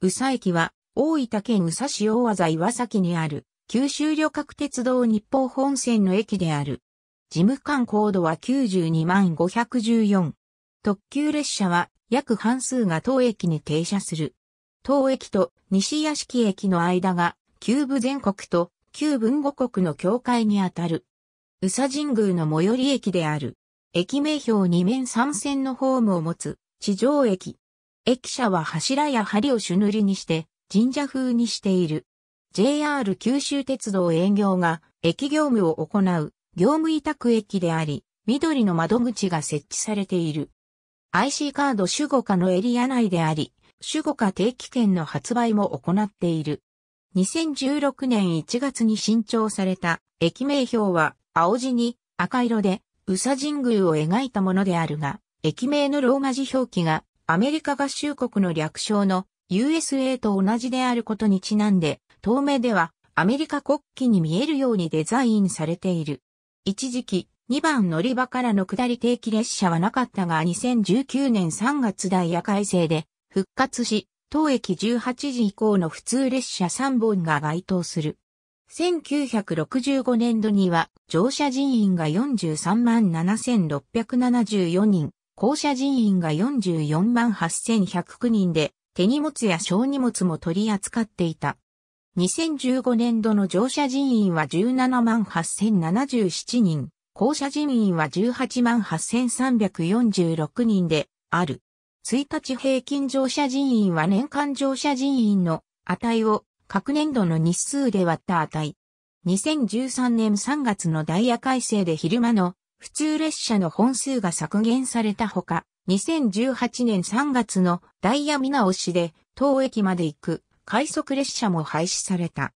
宇佐駅は、大分県宇佐市大和岩崎にある、九州旅客鉄道日報本線の駅である。事務官高度は92万514。特急列車は約半数が当駅に停車する。当駅と西屋敷駅の間が旧部全国と旧文五国の境界にあたる。宇佐神宮の最寄り駅である。駅名標2面3線のホームを持つ地上駅。駅舎は柱や梁を朱塗りにして神社風にしている。JR 九州鉄道営業が駅業務を行う業務委託駅であり、緑の窓口が設置されている。IC カード守護課のエリア内であり、守護課定期券の発売も行っている。2016年1月に新調された駅名表は青地に赤色で宇佐神宮を描いたものであるが、駅名のローマ字表記がアメリカ合衆国の略称の USA と同じであることにちなんで、透明ではアメリカ国旗に見えるようにデザインされている。一時期、2番乗り場からの下り定期列車はなかったが2019年3月ダイヤ改正で復活し、当駅18時以降の普通列車3本が該当する。1965年度には乗車人員が43万7674人、校舎人員が44万8109人で、手荷物や小荷物も取り扱っていた。2015年度の乗車人員は17万8077人、校舎人員は18万8346人である。1日平均乗車人員は年間乗車人員の値を各年度の日数で割った値。2013年3月のダイヤ改正で昼間の普通列車の本数が削減されたほか、2018年3月のダイヤ見直しで、当駅まで行く快速列車も廃止された。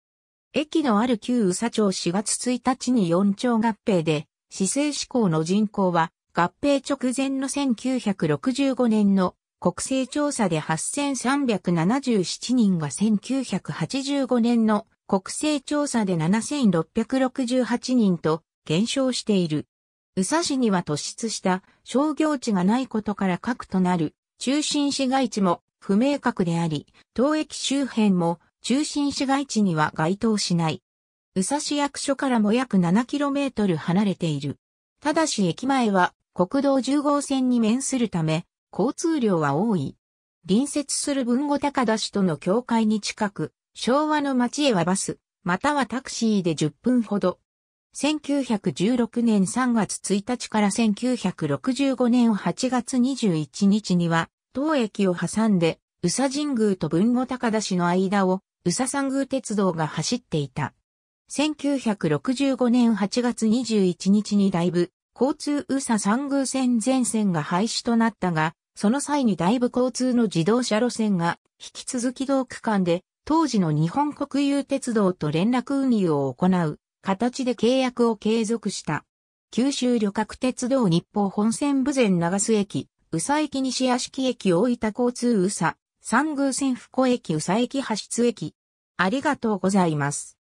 駅のある旧宇佐町4月1日に4町合併で、市政志向の人口は合併直前の1965年の国勢調査で8377人が1985年の国勢調査で7668人と減少している。宇佐市には突出した商業地がないことから核となる中心市街地も不明確であり、当駅周辺も中心市街地には該当しない。宇佐市役所からも約 7km 離れている。ただし駅前は国道10号線に面するため、交通量は多い。隣接する文後高田市との境界に近く、昭和の町へはバス、またはタクシーで10分ほど、1916年3月1日から1965年8月21日には、当駅を挟んで、宇佐神宮と文後高田市の間を、宇佐山宮鉄道が走っていた。1965年8月21日にだいぶ、交通宇佐山宮線全線が廃止となったが、その際にだいぶ交通の自動車路線が、引き続き同区間で、当時の日本国有鉄道と連絡運輸を行う形で契約を継続した。九州旅客鉄道日報本線部前長洲駅、宇佐駅西屋敷駅大分交通宇佐、三宮線福駅宇佐駅発出駅。ありがとうございます。